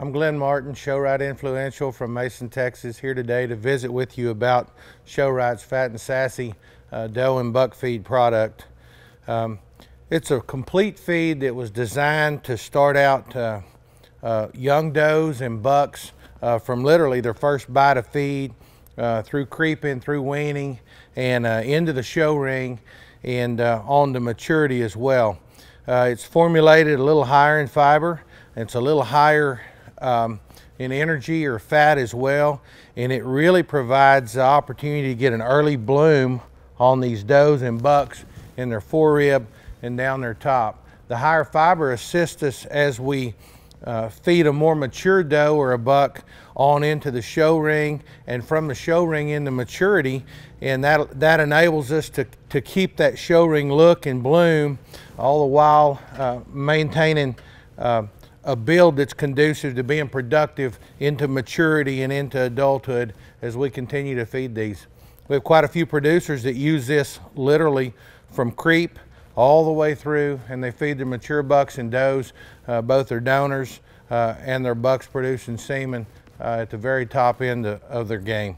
I'm Glenn Martin, Showrite Influential from Mason, Texas, here today to visit with you about Showrite's Fat and Sassy uh, Doe and Buck Feed product. Um, it's a complete feed that was designed to start out uh, uh, young does and bucks uh, from literally their first bite of feed uh, through creeping, through weaning, and uh, into the show ring and on to maturity as well. it's formulated a little higher in fiber. It's a little higher um, in energy or fat as well. And it really provides the opportunity to get an early bloom on these does and bucks in their forerib and down their top. The higher fiber assists us as we uh, feed a more mature doe or a buck on into the show ring and from the show ring into maturity and that that enables us to, to keep that show ring look and bloom all the while uh, maintaining uh, a build that's conducive to being productive into maturity and into adulthood as we continue to feed these. We have quite a few producers that use this literally from creep all the way through, and they feed their mature bucks and does, uh, both their donors uh, and their bucks producing semen uh, at the very top end of, of their game.